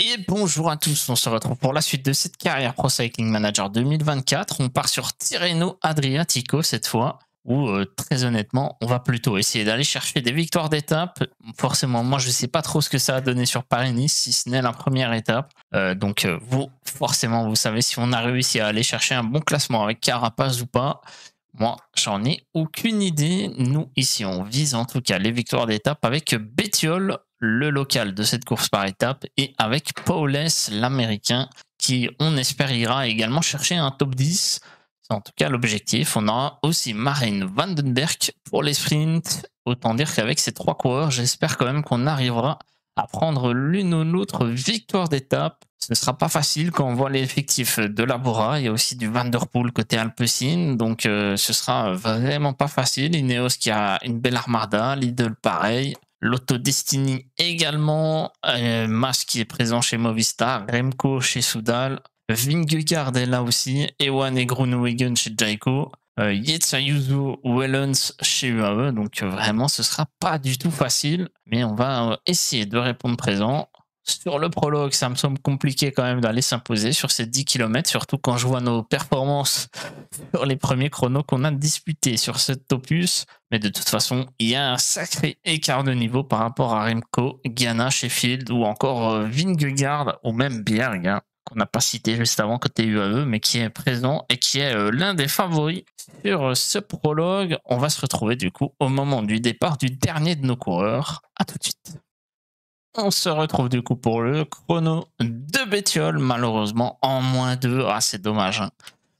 Et bonjour à tous, on se retrouve pour la suite de cette carrière Pro Cycling Manager 2024. On part sur Tirreno Adriatico cette fois, où euh, très honnêtement, on va plutôt essayer d'aller chercher des victoires d'étape. Forcément, moi je ne sais pas trop ce que ça a donné sur Paris-Nice, si ce n'est la première étape. Euh, donc euh, vous, forcément, vous savez si on a réussi à aller chercher un bon classement avec Carapaz ou pas. Moi, j'en ai aucune idée. Nous, ici, on vise en tout cas les victoires d'étape avec Bétiol le local de cette course par étapes et avec Paulès l'américain, qui on espérera également chercher un top 10. C'est en tout cas l'objectif. On aura aussi Marine Vandenberg pour les sprints. Autant dire qu'avec ces trois coureurs, j'espère quand même qu'on arrivera à prendre l'une ou l'autre victoire d'étape. Ce ne sera pas facile quand on voit l'effectif de Bora. Il y a aussi du Vanderpool côté Alpecin. Donc euh, ce sera vraiment pas facile. Ineos qui a une belle armada, Lidl pareil. Destiny également. Euh, Mask qui est présent chez Movistar. Remco chez Soudal. Vingegaard est là aussi. Ewan et Grunewagen chez Jaiko. Euh, Yetsayuzu Wellens chez UAE. Donc vraiment, ce sera pas du tout facile. Mais on va euh, essayer de répondre présent sur le prologue, ça me semble compliqué quand même d'aller s'imposer sur ces 10 km, surtout quand je vois nos performances sur les premiers chronos qu'on a disputés sur ce opus. Mais de toute façon, il y a un sacré écart de niveau par rapport à Rimco, Ghana, Sheffield ou encore euh, Vingegaard ou même Bjerg, hein, qu'on n'a pas cité juste avant côté UAE, mais qui est présent et qui est euh, l'un des favoris sur euh, ce prologue. On va se retrouver du coup au moment du départ du dernier de nos coureurs. À tout de suite. On se retrouve du coup pour le chrono de Bétiol, malheureusement en moins 2. Ah, c'est dommage. Hein.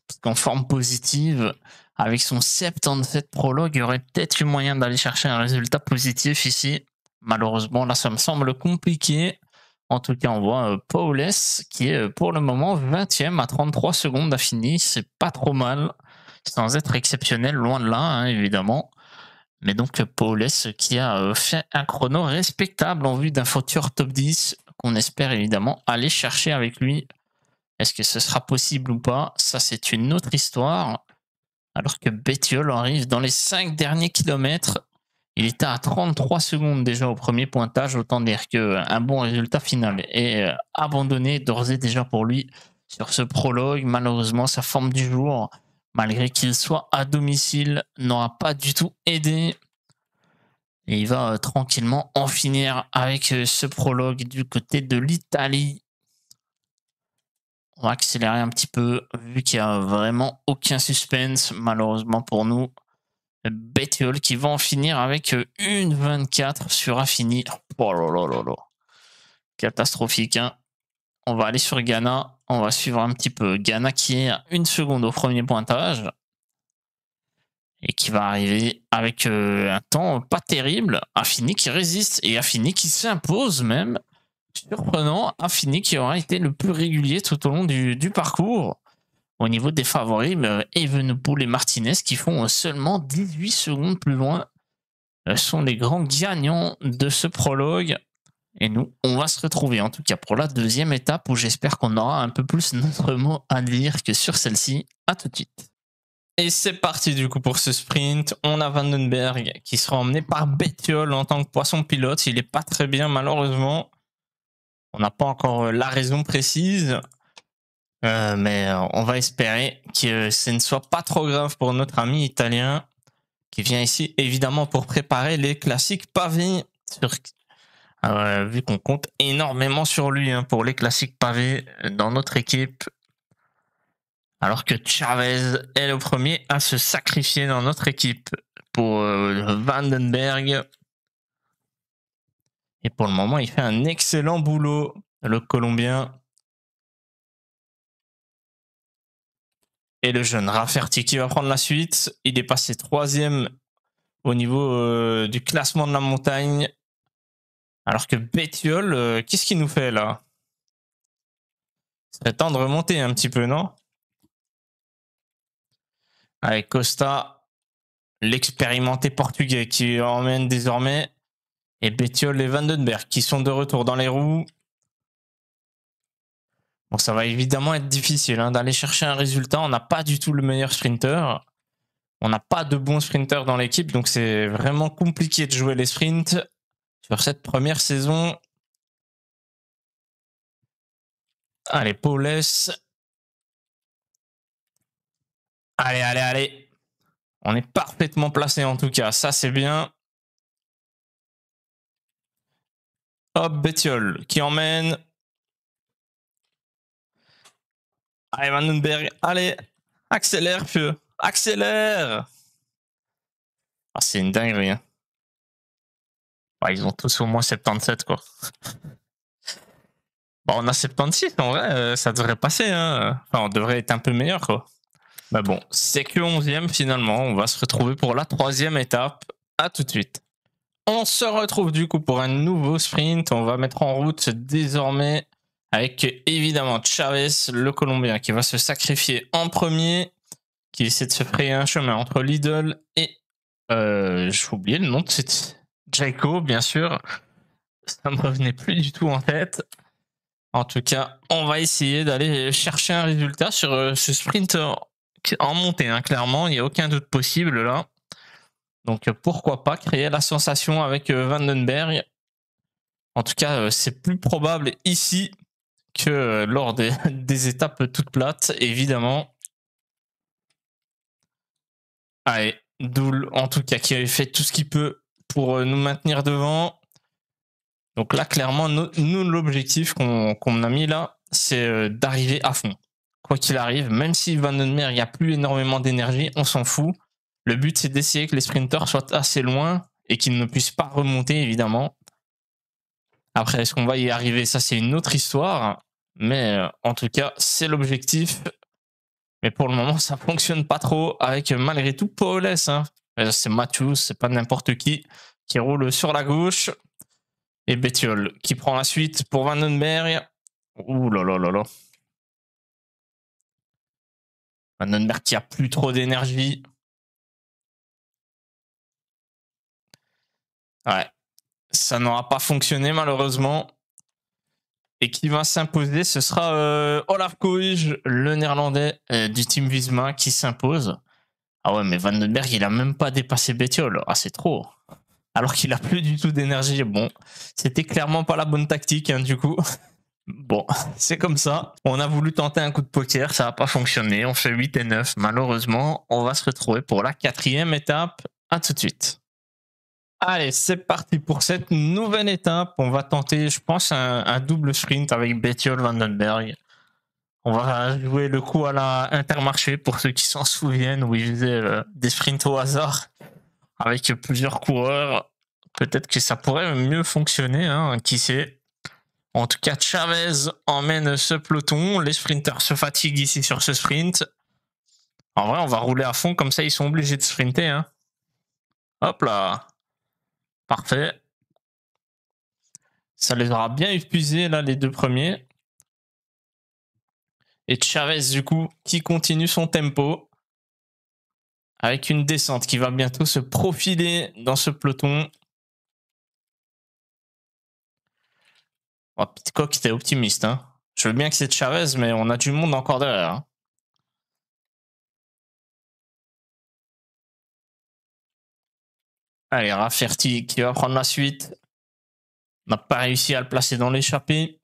Parce qu'en forme positive, avec son 77 prologue, il y aurait peut-être eu moyen d'aller chercher un résultat positif ici. Malheureusement, là, ça me semble compliqué. En tout cas, on voit euh, Paulès qui est euh, pour le moment 20e à 33 secondes à finir. C'est pas trop mal, sans être exceptionnel, loin de là, hein, évidemment. Mais donc, Paulès qui a euh, fait un chrono respectable en vue d'un futur top 10 qu'on espère évidemment aller chercher avec lui. Est-ce que ce sera possible ou pas Ça, c'est une autre histoire. Alors que Bettiol arrive dans les 5 derniers kilomètres. Il était à 33 secondes déjà au premier pointage, autant dire qu'un euh, bon résultat final est euh, abandonné d'ores et déjà pour lui sur ce prologue. Malheureusement, sa forme du jour malgré qu'il soit à domicile, n'aura pas du tout aidé. Et il va euh, tranquillement en finir avec euh, ce prologue du côté de l'Italie. On va accélérer un petit peu, vu qu'il n'y a vraiment aucun suspense, malheureusement pour nous. Bettiol qui va en finir avec euh, une 24 sur Affini. Oh là là là Catastrophique. Hein on va aller sur Ghana. On va suivre un petit peu. Ghana qui est une seconde au premier pointage. Et qui va arriver avec euh, un temps pas terrible. Affini qui résiste. Et Affini qui s'impose même. Surprenant. Affini qui aura été le plus régulier tout au long du, parcours. Au niveau des favoris, euh, pour et Martinez qui font euh, seulement 18 secondes plus loin sont les grands gagnants de ce prologue. Et nous, on va se retrouver en tout cas pour la deuxième étape où j'espère qu'on aura un peu plus notre mot à dire que sur celle-ci. A tout de suite. Et c'est parti du coup pour ce sprint. On a Vandenberg qui sera emmené par Bettiol en tant que poisson pilote. Il n'est pas très bien malheureusement. On n'a pas encore euh, la raison précise. Euh, mais euh, on va espérer que ce ne soit pas trop grave pour notre ami italien qui vient ici évidemment pour préparer les classiques pavés sur euh, vu qu'on compte énormément sur lui hein, pour les classiques pavés euh, dans notre équipe. Alors que Chavez est le premier à se sacrifier dans notre équipe pour euh, Vandenberg. Et pour le moment, il fait un excellent boulot, le Colombien. Et le jeune Rafferty qui va prendre la suite. Il est passé troisième au niveau du classement de la montagne alors que Bétiol, euh, qu'est-ce qu'il nous fait là C'est temps de remonter un petit peu, non Avec Costa, l'expérimenté portugais qui emmène désormais, et Bétiol et Vandenberg qui sont de retour dans les roues. Bon, ça va évidemment être difficile hein, d'aller chercher un résultat. On n'a pas du tout le meilleur sprinter. On n'a pas de bons sprinters dans l'équipe, donc c'est vraiment compliqué de jouer les sprints sur cette première saison. Allez, Paulès. Allez, allez, allez. On est parfaitement placé en tout cas. Ça, c'est bien. Hop, Bétiol qui emmène. Allez, Vandenberg. Allez, accélère, pieux. Accélère. Ah, c'est une dinguerie. Hein. Bah, ils ont tous au moins 77, quoi. Bah, on a 76, en vrai, euh, ça devrait passer. Hein. Enfin, on devrait être un peu meilleur, quoi. Bah bon, c'est que 11e finalement. On va se retrouver pour la troisième étape. À tout de suite. On se retrouve du coup pour un nouveau sprint. On va mettre en route désormais avec évidemment Chavez, le Colombien, qui va se sacrifier en premier, qui essaie de se frayer un chemin entre Lidl et... je euh, J'ai oublier le nom de cette... Jaco, bien sûr. Ça me revenait plus du tout en tête. En tout cas, on va essayer d'aller chercher un résultat sur euh, ce sprint en montée. Hein. Clairement, il n'y a aucun doute possible là. Donc pourquoi pas créer la sensation avec euh, Vandenberg. En tout cas, euh, c'est plus probable ici que lors des, étapes toutes plates, évidemment. Allez, Doul, en tout cas, qui a fait tout ce qu'il peut pour euh, nous maintenir devant. Donc là, clairement, nous, l'objectif qu'on a mis là, c'est euh, d'arriver à fond. Quoi qu'il arrive, même si Van den Meer, il n'y a plus énormément d'énergie, on s'en fout. Le but, c'est d'essayer que les sprinters soient assez loin et qu'ils ne puissent pas remonter, évidemment. Après, est-ce qu'on va y arriver Ça, c'est une autre histoire. Mais euh, en tout cas, c'est l'objectif. Mais pour le moment, ça fonctionne pas trop avec malgré tout Paul Hein. Euh, c'est Matthews, c'est pas n'importe qui, qui roule sur la gauche. Et Bettiol qui prend la suite pour Vandenberg. Ouh là là là là. Vandenberg qui a plus trop d'énergie. Ouais. Ça n'aura pas fonctionné malheureusement. Et qui va s'imposer, ce sera euh, Olaf Koij, le néerlandais euh, du team Visma, qui s'impose. Ah ouais, mais Vandenberg, il a même pas dépassé Bétiol. Ah, c'est trop. Alors qu'il a plus du tout d'énergie. Bon, c'était clairement pas la bonne tactique, hein, du coup. Bon, c'est comme ça. On a voulu tenter un coup de poker, ça n'a pas fonctionné. On fait 8 et 9. Malheureusement, on va se retrouver pour la quatrième étape. À tout de suite. Allez, c'est parti pour cette nouvelle étape. On va tenter, je pense, un, double sprint avec Bétiol Vandenberg. On va jouer le coup à la Intermarché pour ceux qui s'en souviennent où ils faisaient euh, des sprints au hasard avec plusieurs coureurs. Peut-être que ça pourrait mieux fonctionner, hein, qui sait. En tout cas, Chavez emmène ce peloton. Les sprinteurs se fatiguent ici sur ce sprint. En vrai, on va rouler à fond, comme ça ils sont obligés de sprinter. Hein. Hop là. Parfait. Ça les aura bien épuisés là, les deux premiers. Et Chavez, du coup, qui continue son tempo avec une descente qui va bientôt se profiler dans ce peloton. Oh, Pitcock, était optimiste. Hein. Je veux bien que c'est Chavez, mais on a du monde encore derrière. Hein. Allez, Rafferty qui va prendre la suite. On n'a pas réussi à le placer dans l'échappée.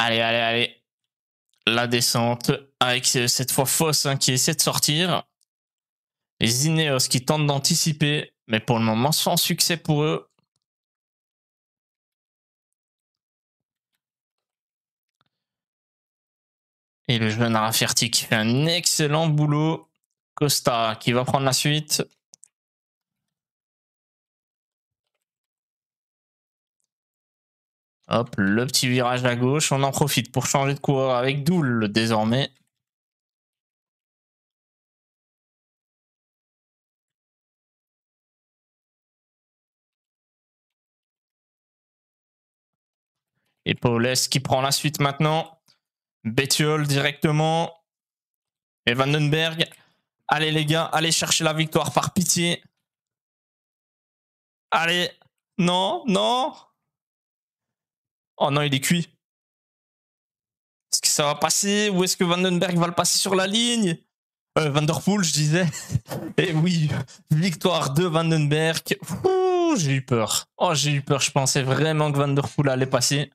Allez, allez, allez. La descente avec cette fois Foss hein, qui essaie de sortir. Les Ineos qui tentent d'anticiper, mais pour le moment sans succès pour eux. Et le jeune Raferti fait un excellent boulot. Costa qui va prendre la suite. Hop, le petit virage à gauche. On en profite pour changer de coureur avec Doule désormais. Et Paulès qui prend la suite maintenant. Bettiol directement. Et Vandenberg. Allez les gars, allez chercher la victoire par pitié. Allez. Non, non. Oh non, il est cuit. Est-ce que ça va passer Où est-ce que Vandenberg va le passer sur la ligne euh, Vanderpool, je disais. Et eh oui, victoire de Vandenberg. j'ai eu peur. Oh, j'ai eu peur. Je pensais vraiment que Vanderpool allait passer.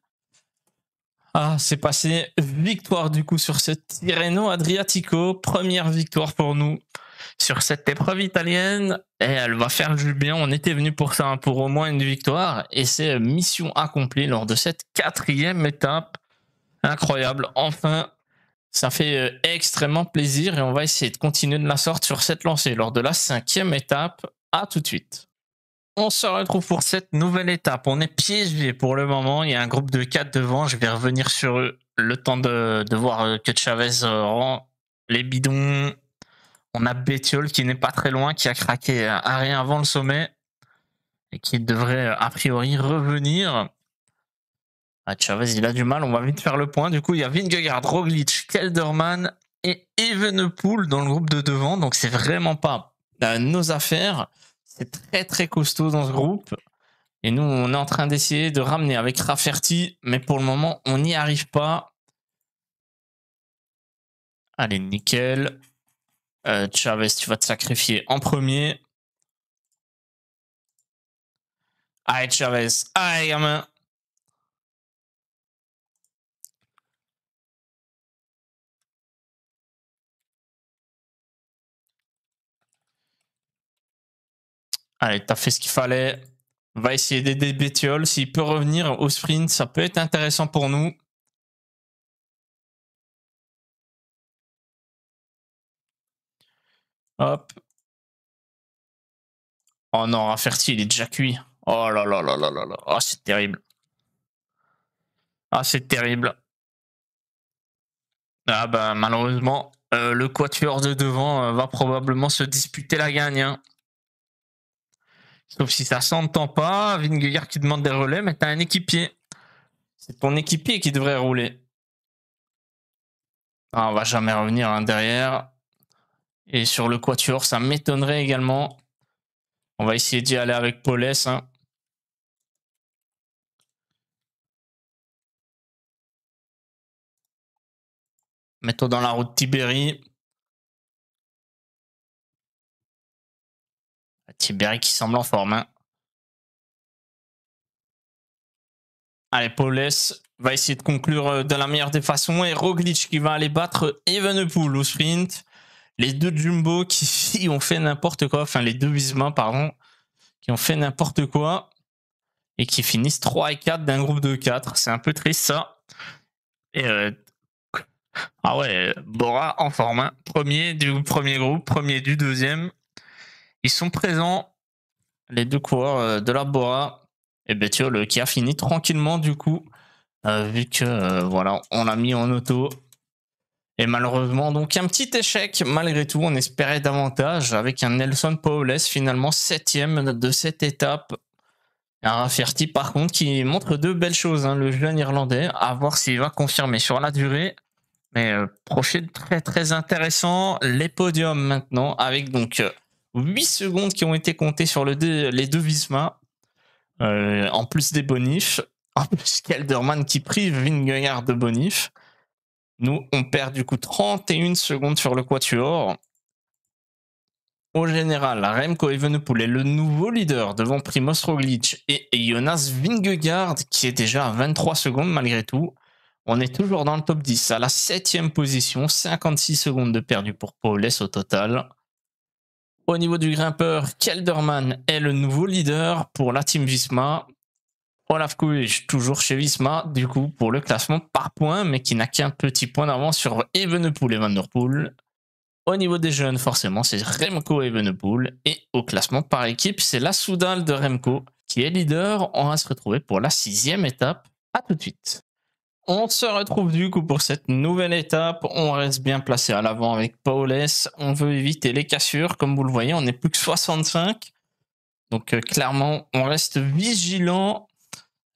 Ah, c'est passé. Victoire du coup sur ce Tirreno Adriatico. Première victoire pour nous sur cette épreuve italienne et elle va faire du bien. On était venu pour ça, hein, pour au moins une victoire et c'est euh, mission accomplie lors de cette quatrième étape. Incroyable. Enfin, ça fait euh, extrêmement plaisir et on va essayer de continuer de la sorte sur cette lancée lors de la cinquième étape. À tout de suite. On se retrouve pour cette nouvelle étape. On est piégé pour le moment. Il y a un groupe de quatre devant. Je vais revenir sur eux le temps de, de voir euh, que Chavez rend les bidons on a Bétiol qui n'est pas très loin, qui a craqué euh, à rien avant le sommet et qui devrait euh, a priori revenir. Ah, vas-y, il a du mal, on va vite faire le point. Du coup, il y a Vingegaard, Roglic, Kelderman et Evenepoel dans le groupe de devant. Donc, c'est vraiment pas euh, nos affaires. C'est très très costaud dans ce groupe. Et nous, on est en train d'essayer de ramener avec Rafferty, mais pour le moment, on n'y arrive pas. Allez, nickel. Euh, Chavez, tu vas te sacrifier en premier. Allez, Chavez. Allez, gamin. Allez, t'as fait ce qu'il fallait. On va essayer d'aider Bétiol S'il peut revenir au sprint, ça peut être intéressant pour nous. Oh non, Rafferty, il est déjà cuit. Oh là là là là là là. Oh, c'est terrible. Ah, c'est terrible. Ah bah malheureusement, euh, le quatuor de devant euh, va probablement se disputer la gagne. Hein. Sauf si ça s'entend pas, Vingegaard qui demande des relais, mais t'as un équipier. C'est ton équipier qui devrait rouler. Ah, on va jamais revenir hein, derrière. Et sur le quatuor, ça m'étonnerait également. On va essayer d'y aller avec Paulès. Hein. Mettons dans la route Tibéri. Ah, Tibéri qui semble en forme. Hein. Allez, Paulès va essayer de conclure euh, de la meilleure des façons. Et Roglic qui va aller battre Evenepoel au sprint les deux Jumbo qui ont fait n'importe quoi, enfin les deux bisma pardon, qui ont fait n'importe quoi et qui finissent 3 et 4 d'un groupe de 4. C'est un peu triste ça. Et euh, Ah ouais, Bora en forme. Premier du premier groupe, premier du deuxième. Ils sont présents, les deux coureurs euh, de la Bora. Et le qui a fini tranquillement du coup, euh, vu que voilà, on l'a mis en auto. Et malheureusement, donc un petit échec malgré tout. On espérait davantage avec un Nelson Paules finalement septième de cette étape. Un Rafferty par contre qui montre deux belles choses. Hein, le jeune Irlandais, à voir s'il va confirmer sur la durée. Mais euh, prochain très très intéressant. Les podiums maintenant avec donc 8 euh, secondes qui ont été comptées sur les deux Visma. Euh, en plus des bonifs. En plus Kelderman qui prive Vingegaard de Bonif nous, on perd du coup 31 secondes sur le quatuor. Au général, Remco Evenepoel est le nouveau leader devant Primoz Roglic et Jonas Vingegaard qui est déjà à 23 secondes malgré tout. On est toujours dans le top 10 à la 7 position, 56 secondes de perdu pour Paulès au total. Au niveau du grimpeur, Kelderman est le nouveau leader pour la Team Visma. Olaf est toujours chez Visma, du coup, pour le classement par points, mais qui n'a qu'un petit point d'avance sur Evenepoel et Van Der Poel. Au niveau des jeunes, forcément, c'est Remco Evenepoel. Et au classement par équipe, c'est la soudale de Remco qui est leader. On va se retrouver pour la sixième étape. À tout de suite. On se retrouve du coup pour cette nouvelle étape. On reste bien placé à l'avant avec Paulès On veut éviter les cassures. Comme vous le voyez, on n'est plus que 65. Donc euh, clairement, on reste vigilant.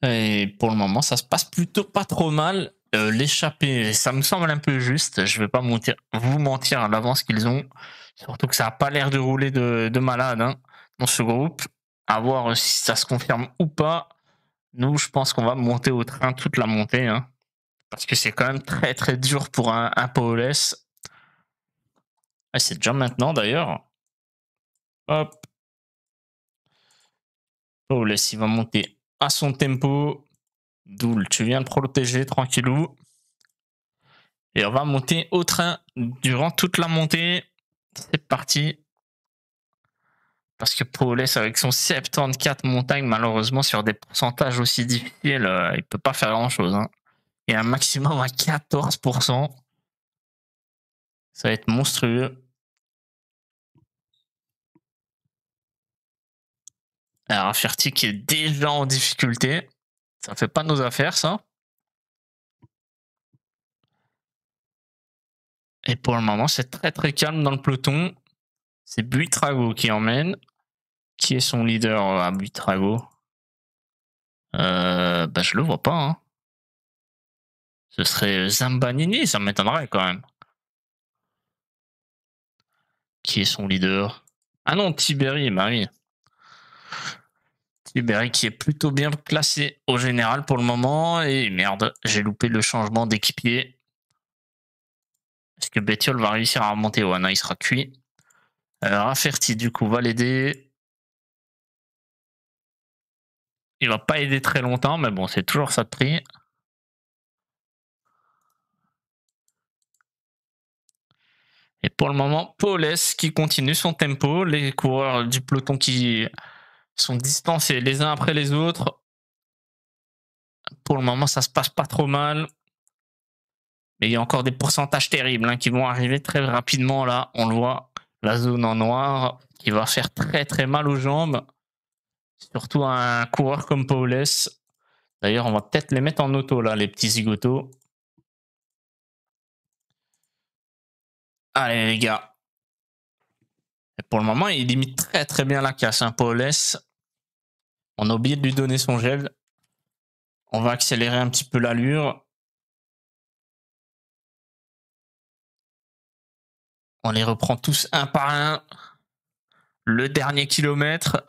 Et pour le moment, ça se passe plutôt pas trop mal. L'échapper, euh, L'échappée, ça me semble un peu juste. Je vais pas vous mentir à l'avance qu'ils ont. Surtout que ça n'a pas l'air de rouler de, malade hein, dans ce groupe. À voir si ça se confirme ou pas. Nous, je pense qu'on va monter au train toute la montée. Hein. parce que c'est quand même très très dur pour un, un ah, c'est déjà maintenant d'ailleurs. Hop. S, il va monter à son tempo. Doul, tu viens de protéger tranquillou. Et on va monter au train durant toute la montée. C'est parti. Parce que Paulès, avec son 74 montagnes, malheureusement, sur des pourcentages aussi difficiles, euh, il peut pas faire grand-chose. Hein. Et un maximum à 14%. Ça va être monstrueux. Alors, un qui est déjà en difficulté. Ça fait pas nos affaires, ça. Et pour le moment, c'est très très calme dans le peloton. C'est Buitrago qui emmène. Qui est son leader euh, à Buitrago euh, bah, Je le vois pas. Hein. Ce serait Zambanini, ça m'étonnerait quand même. Qui est son leader Ah non, Tiberi, bah oui. Tiberi qui est plutôt bien placé au général pour le moment. Et merde, j'ai loupé le changement d'équipier. Est-ce que Bétiol va réussir à remonter au ah non, il sera cuit. Euh, Alors du coup, va l'aider. Il va pas aider très longtemps, mais bon, c'est toujours ça de prix. Et pour le moment, Paulès qui continue son tempo, les coureurs du peloton qui sont distancés les uns après les autres. Pour le moment, ça se passe pas trop mal. Mais il y a encore des pourcentages terribles hein, qui vont arriver très rapidement là. On le voit, la zone en noir qui va faire très très mal aux jambes. Surtout un coureur comme Paules. D'ailleurs, on va peut-être les mettre en auto là, les petits zigotos. Allez les gars. Et pour le moment, il limite très très bien la casse. Paul hein, Paulès, on a oublié de lui donner son gel. On va accélérer un petit peu l'allure. On les reprend tous un par un. Le dernier kilomètre.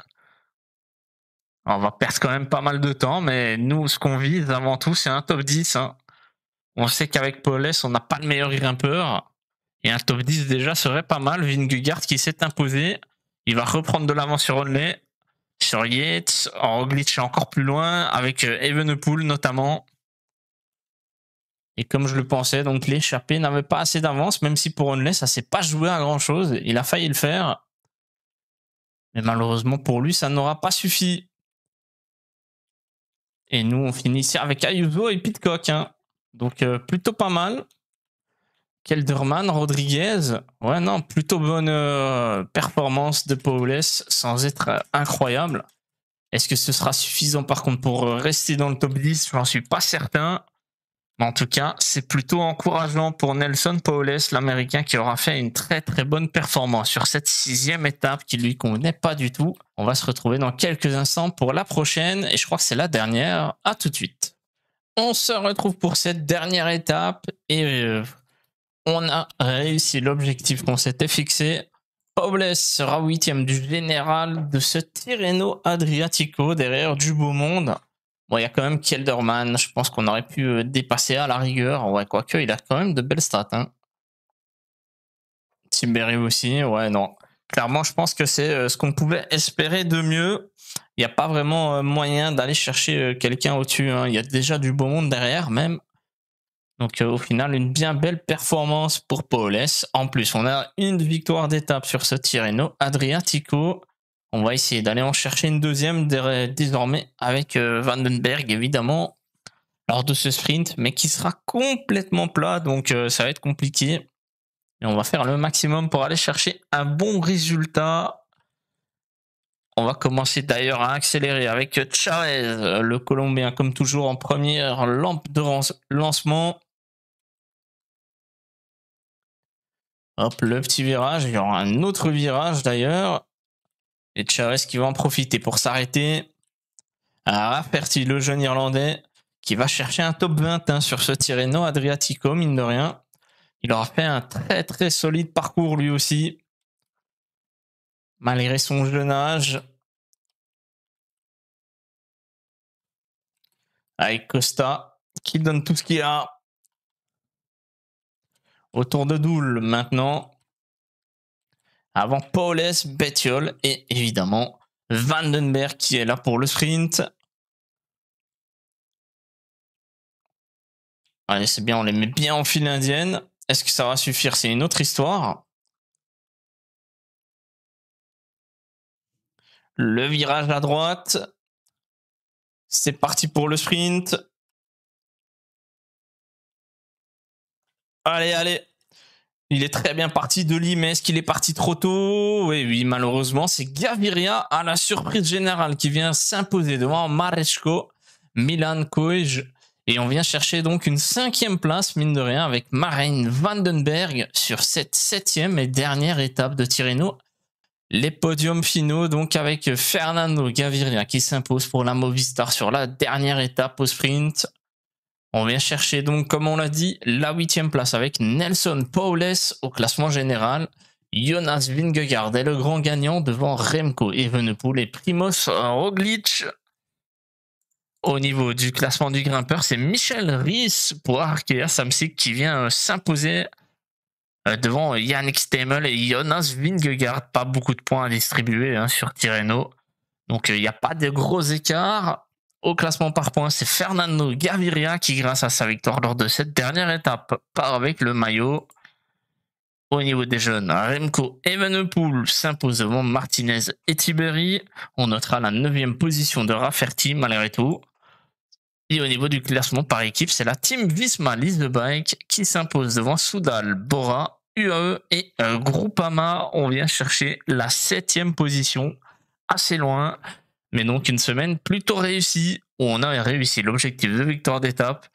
On va perdre quand même pas mal de temps, mais nous, ce qu'on vise avant tout, c'est un top 10. Hein. On sait qu'avec Paulès, on n'a pas le meilleur grimpeur. Et un top 10 déjà serait pas mal. Vingegaard qui s'est imposé. Il va reprendre de l'avant sur Onley sur Yates. Roglic est encore plus loin, avec euh, Evenepoel notamment. Et comme je le pensais, donc l'échappé n'avait pas assez d'avance, même si pour Onley, ça s'est pas joué à grand chose. Il a failli le faire. Mais malheureusement pour lui, ça n'aura pas suffi. Et nous, on finit ici avec Ayuso et Pitcock. Hein. Donc euh, plutôt pas mal. Kelderman, Rodriguez. Ouais, non, plutôt bonne euh, performance de Paules sans être euh, incroyable. Est-ce que ce sera suffisant par contre pour euh, rester dans le top 10 n'en suis pas certain. Mais en tout cas, c'est plutôt encourageant pour Nelson Paules, l'Américain, qui aura fait une très très bonne performance sur cette sixième étape qui lui convenait pas du tout. On va se retrouver dans quelques instants pour la prochaine et je crois que c'est la dernière. À tout de suite. On se retrouve pour cette dernière étape et on a réussi l'objectif qu'on s'était fixé. Robles sera huitième du général de ce Tirreno Adriatico derrière du beau monde. Bon, il y a quand même Kelderman, je pense qu'on aurait pu euh, dépasser à la rigueur. Ouais, quoique, il a quand même de belles stats. Hein. aussi, ouais, non. Clairement, je pense que c'est euh, ce qu'on pouvait espérer de mieux. Il n'y a pas vraiment euh, moyen d'aller chercher quelqu'un au-dessus. Hein. Il y a déjà du beau monde derrière, même. Donc euh, au final, une bien belle performance pour Paulès. En plus, on a une victoire d'étape sur ce Tirreno Adriatico. On va essayer d'aller en chercher une deuxième désormais avec euh, Vandenberg, évidemment, lors de ce sprint, mais qui sera complètement plat, donc euh, ça va être compliqué. Et on va faire le maximum pour aller chercher un bon résultat. On va commencer d'ailleurs à accélérer avec Chavez, le Colombien, comme toujours en première lampe de lancement. Hop, le petit virage. Il y aura un autre virage d'ailleurs. Et Chavez qui va en profiter pour s'arrêter. Ah, Rafferty, le jeune Irlandais, qui va chercher un top 20 hein, sur ce Tirreno Adriatico, mine de rien. Il aura fait un très très solide parcours lui aussi. Malgré son jeune âge. Avec Costa, qui donne tout ce qu'il a. Autour de Doul maintenant, avant Paulès, Bettiol et évidemment Vandenberg qui est là pour le sprint. Allez, c'est bien, on les met bien en file indienne. Est-ce que ça va suffire C'est une autre histoire. Le virage à droite. C'est parti pour le sprint. Allez, allez. Il est très bien parti de Lille, mais est-ce qu'il est parti trop tôt Oui, oui, malheureusement, c'est Gaviria à la surprise générale qui vient s'imposer devant Maresco, Milan Koj. Et on vient chercher donc une cinquième place, mine de rien, avec Marine Vandenberg sur cette septième et dernière étape de Tirreno. Les podiums finaux, donc avec Fernando Gaviria qui s'impose pour la Movistar sur la dernière étape au sprint. On vient chercher donc, comme on l'a dit, la huitième place avec Nelson Paules au classement général. Jonas Vingegaard est le grand gagnant devant Remco Evenepoel et Primoz Roglic. Au niveau du classement du grimpeur, c'est Michel Ries pour Arkea Samsic qui vient euh, s'imposer euh, devant Yannick Stemmel et Jonas Vingegaard. Pas beaucoup de points à distribuer hein, sur Tirreno. Donc euh, il n'y a pas de gros écarts. Au classement par points, c'est Fernando Gaviria qui, grâce à sa victoire lors de cette dernière étape, part avec le maillot. Au niveau des jeunes, Remco Evenepoel s'impose devant Martinez et Tiberi. On notera la 9 position de Rafferty malgré tout. Et au niveau du classement par équipe, c'est la team Visma Lise de Bike qui s'impose devant Soudal, Bora, UAE et euh, Groupama. On vient chercher la 7 position, assez loin mais donc une semaine plutôt réussie où on a réussi l'objectif de victoire d'étape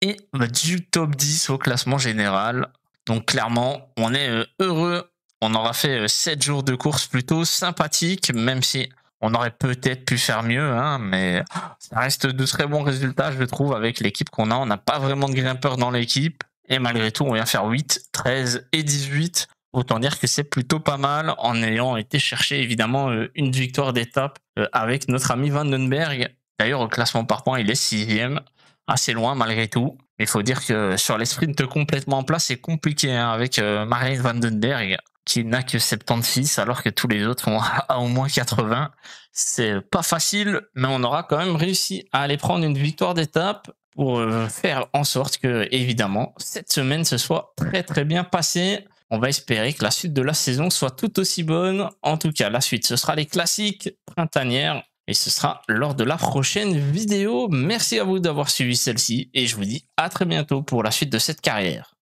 et bah, du top 10 au classement général. Donc clairement, on est euh, heureux. On aura fait 7 euh, jours de course plutôt sympathiques même si on aurait peut-être pu faire mieux, hein, mais ça reste de très bons résultats, je trouve, avec l'équipe qu'on a. On n'a pas vraiment de grimpeurs dans l'équipe. Et malgré tout, on vient faire 8, 13 et 18. Autant dire que c'est plutôt pas mal en ayant été chercher évidemment euh, une victoire d'étape euh, avec notre ami Vandenberg. D'ailleurs, au classement par points, il est sixième, assez loin malgré tout. Il faut dire que sur les sprints complètement en place, c'est compliqué hein, avec euh, Marine Vandenberg qui n'a que 76 alors que tous les autres ont au moins 80. C'est pas facile, mais on aura quand même réussi à aller prendre une victoire d'étape pour faire en sorte que, évidemment, cette semaine se soit très très bien passée. On va espérer que la suite de la saison soit tout aussi bonne. En tout cas, la suite, ce sera les classiques printanières et ce sera lors de la prochaine vidéo. Merci à vous d'avoir suivi celle-ci et je vous dis à très bientôt pour la suite de cette carrière.